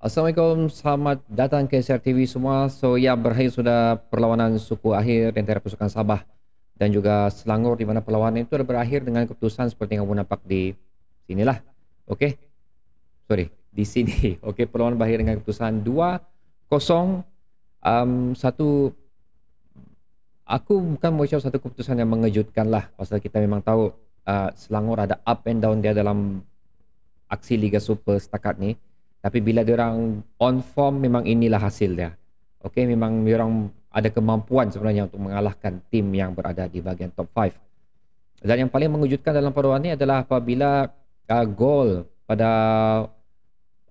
Assalamualaikum, selamat datang ke SR TV semua. So ya berakhir sudah perlawanan suku akhir di antara pasukan Sabah dan juga Selangor di mana perlawanan itu ada berakhir dengan keputusan seperti yang kamu nampak di sinilah. Okey. Sorry, di sini. Okey, perlawanan berakhir dengan keputusan 2-0 um, satu aku bukan cakap satu keputusan yang mengejutkan lah pasal kita memang tahu uh, Selangor ada up and down dia dalam aksi Liga Super setakat ni tapi bila dia orang on form memang inilah hasil dia. Okey, memang dia orang ada kemampuan sebenarnya untuk mengalahkan tim yang berada di bahagian top 5. Dan yang paling mengejutkan dalam perlawanan ini adalah apabila uh, gol pada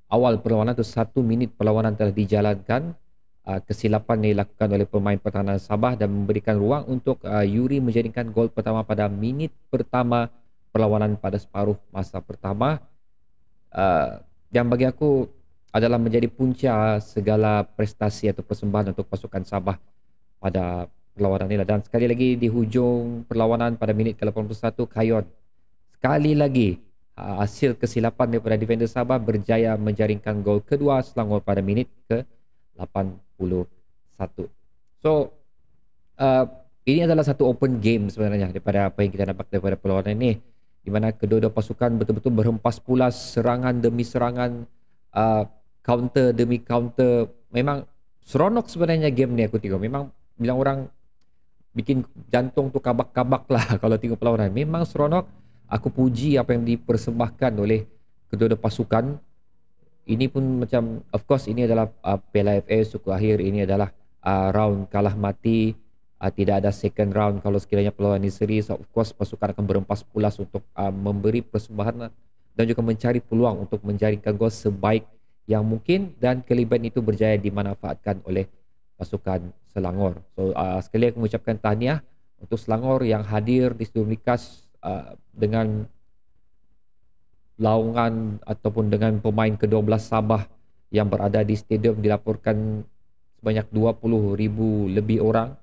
awal perlawanan itu satu minit perlawanan telah dijalankan uh, kesilapan yang dilakukan oleh pemain pertahanan Sabah dan memberikan ruang untuk uh, Yuri menjadikan gol pertama pada minit pertama perlawanan pada separuh masa pertama uh, yang bagi aku adalah menjadi punca segala prestasi atau persembahan untuk pasukan Sabah pada perlawanan ini lah. dan sekali lagi di hujung perlawanan pada minit ke-81 Kayon sekali lagi ha, hasil kesilapan daripada defender Sabah berjaya menjaringkan gol kedua Selangor pada minit ke-81 so uh, ini adalah satu open game sebenarnya daripada apa yang kita dapat daripada perlawanan ini di mana kedua-dua pasukan betul-betul berhempas pula serangan demi serangan uh, counter demi counter memang seronok sebenarnya game ni aku tengok memang bilang orang bikin jantung tu kabak-kabak lah kalau tengok perlawanan memang seronok aku puji apa yang dipersembahkan oleh kedua-dua pasukan ini pun macam of course ini adalah uh, PLFA suku akhir ini adalah uh, round kalah mati uh, tidak ada second round kalau sekiranya peluang ini seri so of course pasukan akan berempas pulas untuk uh, memberi persembahan dan juga mencari peluang untuk menjaringkan gol sebaik yang mungkin dan kelibatan itu berjaya dimanfaatkan oleh pasukan Selangor. So uh, sekali aku mengucapkan tahniah untuk Selangor yang hadir di Stadium Nikas uh, dengan laungan ataupun dengan pemain ke-12 Sabah yang berada di stadium dilaporkan sebanyak 20,000 lebih orang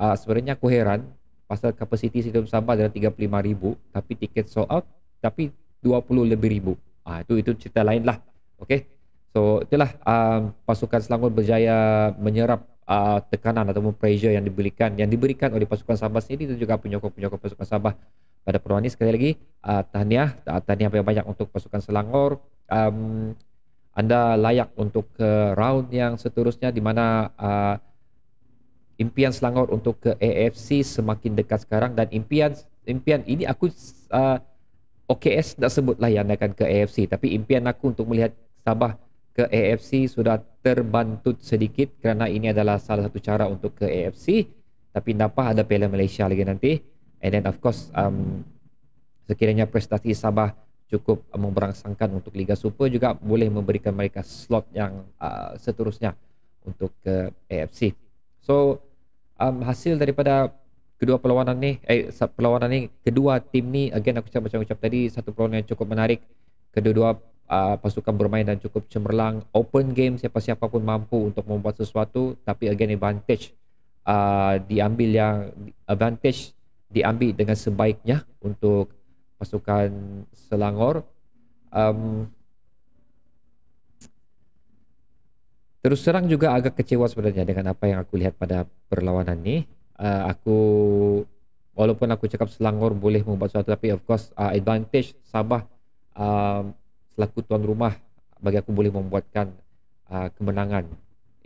uh, sebenarnya aku heran pasal kapasiti stadium Sabah dalam ribu, tapi tiket sold out tapi 20 lebih ribu. uh, itu itu cerita lain lah. Okay. So itulah um, pasukan Selangor berjaya menyerap uh, tekanan ataupun pressure yang diberikan yang diberikan oleh pasukan Sabah sendiri Itu juga penyokong-penyokong pasukan Sabah pada perlawanan ini sekali lagi uh, tahniah uh, tahniah banyak-banyak untuk pasukan Selangor um, anda layak untuk ke round yang seterusnya di mana uh, impian Selangor untuk ke AFC semakin dekat sekarang dan impian impian ini aku uh, OKS tak sebutlah yang akan ke AFC tapi impian aku untuk melihat Sabah ke AFC sudah terbantut sedikit kerana ini adalah salah satu cara untuk ke AFC tapi napa ada Piala Malaysia lagi nanti and then of course um, sekiranya prestasi Sabah cukup memberangsangkan untuk Liga Super juga boleh memberikan mereka slot yang uh, seterusnya untuk ke AFC so um, hasil daripada kedua perlawanan ni eh perlawanan ni kedua tim ni again aku cakap macam ucap tadi satu perlawanan yang cukup menarik kedua-dua uh, pasukan bermain dan cukup cemerlang open game siapa-siapa pun mampu untuk membuat sesuatu tapi again advantage uh, diambil yang advantage diambil dengan sebaiknya untuk pasukan Selangor um, Terus terang juga agak kecewa sebenarnya dengan apa yang aku lihat pada perlawanan ni. Uh, aku walaupun aku cakap Selangor boleh membuat sesuatu tapi of course uh, advantage Sabah uh, selaku tuan rumah bagi aku boleh membuatkan uh, kemenangan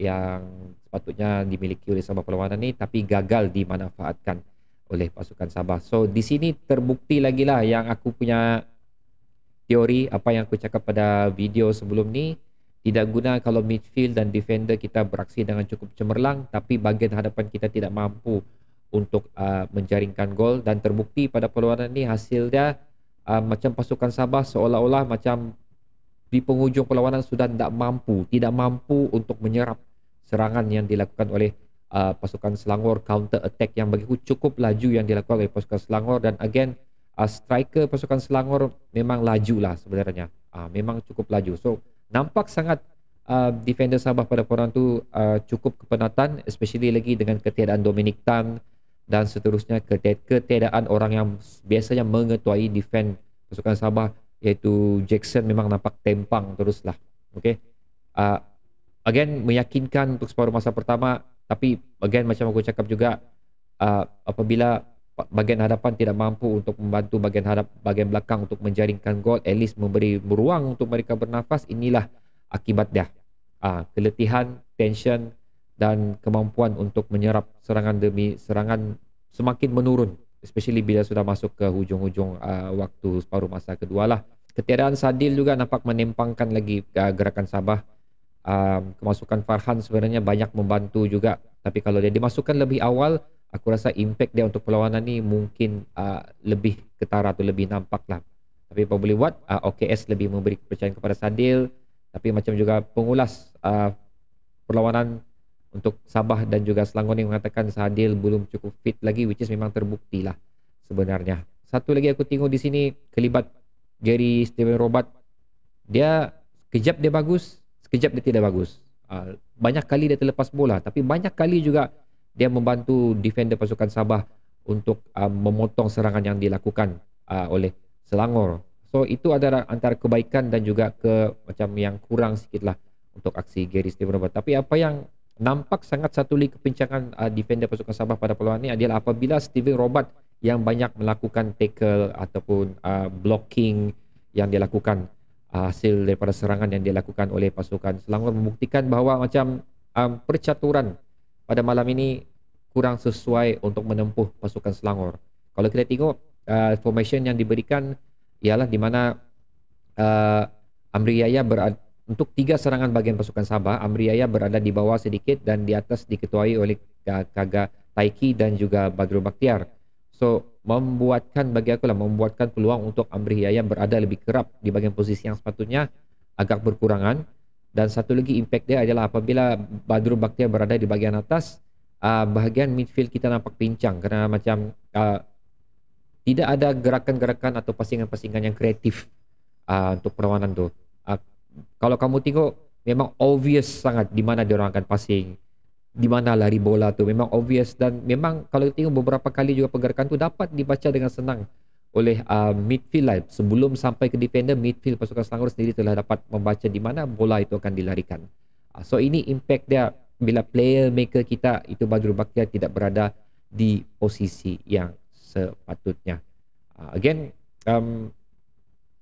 yang sepatutnya dimiliki oleh Sabah perlawanan ni tapi gagal dimanfaatkan oleh pasukan Sabah. So di sini terbukti lagi lah yang aku punya teori apa yang aku cakap pada video sebelum ni tidak guna kalau midfield dan defender kita beraksi dengan cukup cemerlang tapi bagian hadapan kita tidak mampu untuk uh, menjaringkan gol dan terbukti pada perlawanan ini hasilnya uh, macam pasukan Sabah seolah-olah macam di penghujung perlawanan sudah tidak mampu tidak mampu untuk menyerap serangan yang dilakukan oleh uh, pasukan Selangor counter attack yang bagiku cukup laju yang dilakukan oleh pasukan Selangor dan again uh, striker pasukan Selangor memang laju lah sebenarnya uh, memang cukup laju so nampak sangat uh, defender Sabah pada perang tu uh, cukup kepenatan especially lagi dengan ketiadaan Dominic Tan dan seterusnya ketiadaan orang yang biasanya mengetuai defend pasukan Sabah iaitu Jackson memang nampak tempang teruslah okey uh, again meyakinkan untuk separuh masa pertama tapi again macam aku cakap juga uh, apabila bahagian hadapan tidak mampu untuk membantu bahagian hadap bahagian belakang untuk menjaringkan gol at least memberi ruang untuk mereka bernafas inilah akibat dia ha, keletihan tension dan kemampuan untuk menyerap serangan demi serangan semakin menurun especially bila sudah masuk ke hujung-hujung uh, waktu separuh masa kedua lah ketiadaan Sadil juga nampak menempangkan lagi uh, gerakan Sabah uh, kemasukan Farhan sebenarnya banyak membantu juga tapi kalau dia dimasukkan lebih awal aku rasa impact dia untuk perlawanan ni mungkin uh, lebih ketara atau lebih nampak lah. Tapi apa boleh buat, uh, ah, OKS lebih memberi kepercayaan kepada Sadil. Tapi macam juga pengulas uh, perlawanan untuk Sabah dan juga Selangor ni mengatakan Sadil belum cukup fit lagi which is memang terbukti lah sebenarnya. Satu lagi aku tengok di sini kelibat Gary Steven Robat Dia kejap dia bagus, sekejap dia tidak bagus. Uh, banyak kali dia terlepas bola tapi banyak kali juga dia membantu defender pasukan Sabah untuk uh, memotong serangan yang dilakukan uh, oleh Selangor. So itu adalah antara kebaikan dan juga ke macam yang kurang sikitlah untuk aksi Gary Steven Robert. Tapi apa yang nampak sangat satu lagi kepincangan uh, defender pasukan Sabah pada peluang ini adalah apabila Steven Robert yang banyak melakukan tackle ataupun uh, blocking yang dilakukan uh, hasil daripada serangan yang dilakukan oleh pasukan Selangor membuktikan bahawa macam um, percaturan pada malam ini kurang sesuai untuk menempuh pasukan Selangor. Kalau kita tengok uh, formation yang diberikan ialah di mana uh, Amri Yaya berada untuk tiga serangan bagian pasukan Sabah, Amri Yaya berada di bawah sedikit dan di atas diketuai oleh Kaga Taiki dan juga Badru Baktiar. So, membuatkan bagi aku lah, membuatkan peluang untuk Amri Yaya berada lebih kerap di bagian posisi yang sepatutnya agak berkurangan. Dan satu lagi impact dia adalah apabila Badrul Bakhtiar berada di bahagian atas, uh, bahagian midfield kita nampak pincang kerana macam uh, tidak ada gerakan-gerakan atau pasingan-pasingan yang kreatif uh, untuk perlawanan tu. Uh, kalau kamu tengok memang obvious sangat di mana dia orang akan passing, di mana lari bola tu memang obvious dan memang kalau tengok beberapa kali juga pergerakan tu dapat dibaca dengan senang oleh uh, midfield line sebelum sampai ke defender midfield pasukan Selangor sendiri telah dapat membaca di mana bola itu akan dilarikan uh, so ini impact dia bila player maker kita itu Badrul Bakia tidak berada di posisi yang sepatutnya uh, again um,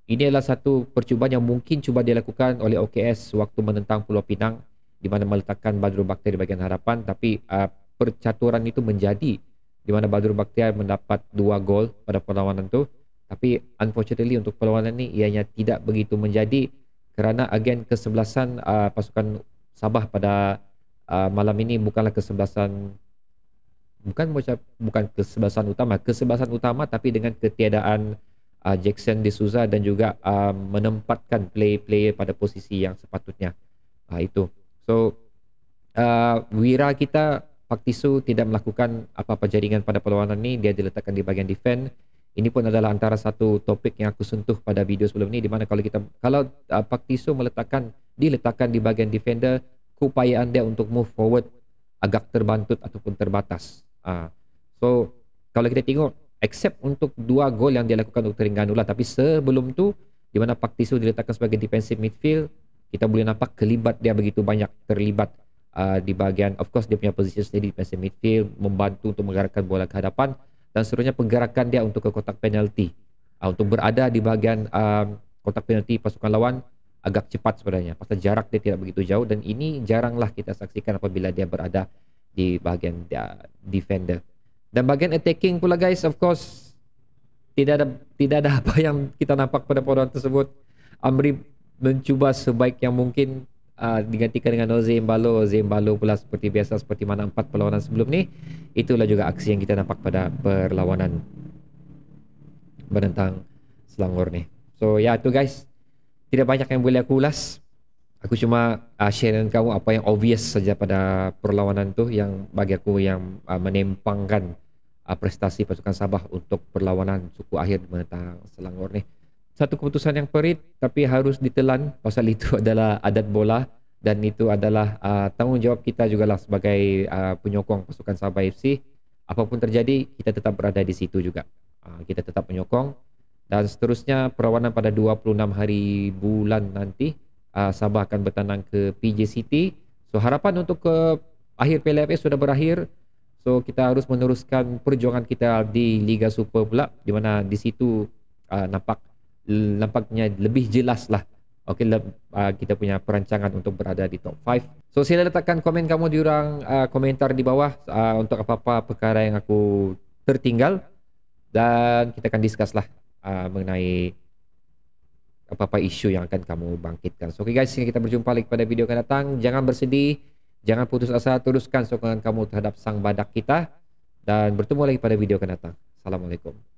ini adalah satu percubaan yang mungkin cuba dilakukan oleh OKS waktu menentang Pulau Pinang di mana meletakkan Badrul Bakia di bahagian harapan tapi uh, percaturan itu menjadi di mana Badrul Bakhtiar mendapat dua gol pada perlawanan itu. Tapi unfortunately untuk perlawanan ini ianya tidak begitu menjadi kerana agen kesebelasan uh, pasukan Sabah pada uh, malam ini bukanlah kesebelasan bukan bukan kesebelasan utama kesebelasan utama tapi dengan ketiadaan uh, Jackson De Souza dan juga uh, menempatkan play player pada posisi yang sepatutnya uh, itu so uh, wira kita Faktisu tidak melakukan apa-apa jaringan pada perlawanan ini dia diletakkan di bahagian defend ini pun adalah antara satu topik yang aku sentuh pada video sebelum ini di mana kalau kita kalau uh, Faktisu meletakkan diletakkan di bahagian defender keupayaan dia untuk move forward agak terbantut ataupun terbatas uh, so kalau kita tengok except untuk dua gol yang dia lakukan untuk Terengganu lah tapi sebelum tu di mana Faktisu diletakkan sebagai defensive midfield kita boleh nampak kelibat dia begitu banyak terlibat uh, di bahagian of course dia punya position sendiri di passing midfield membantu untuk menggerakkan bola ke hadapan dan seterusnya pergerakan dia untuk ke kotak penalti uh, untuk berada di bahagian uh, kotak penalti pasukan lawan agak cepat sebenarnya pasal jarak dia tidak begitu jauh dan ini jaranglah kita saksikan apabila dia berada di bahagian dia, defender dan bahagian attacking pula guys of course tidak ada tidak ada apa yang kita nampak pada perlawanan tersebut Amri mencuba sebaik yang mungkin uh, digantikan dengan Jose Imbalo Jose Imbalo pula seperti biasa seperti mana empat perlawanan sebelum ni itulah juga aksi yang kita nampak pada perlawanan menentang Selangor ni so ya yeah, tu guys tidak banyak yang boleh aku ulas aku cuma uh, share dengan kamu apa yang obvious saja pada perlawanan tu yang bagi aku yang uh, menempangkan uh, prestasi pasukan Sabah untuk perlawanan suku akhir menentang Selangor ni satu keputusan yang perit tapi harus ditelan pasal itu adalah adat bola dan itu adalah uh, tanggungjawab kita juga lah sebagai uh, penyokong pasukan Sabah FC apapun terjadi kita tetap berada di situ juga uh, kita tetap menyokong dan seterusnya perlawanan pada 26 hari bulan nanti uh, Sabah akan bertandang ke PJ City so harapan untuk ke akhir PLFA sudah berakhir so kita harus meneruskan perjuangan kita di Liga Super pula di mana di situ uh, nampak nampaknya lebih jelas lah okay, le- uh, ah, kita punya perancangan untuk berada di top 5 so sila letakkan komen kamu diorang uh, ah, komentar di bawah uh, untuk apa-apa perkara yang aku tertinggal dan kita akan discuss lah uh, mengenai apa-apa isu yang akan kamu bangkitkan so okay guys sehingga kita berjumpa lagi pada video yang akan datang jangan bersedih jangan putus asa teruskan sokongan kamu terhadap sang badak kita dan bertemu lagi pada video yang akan datang Assalamualaikum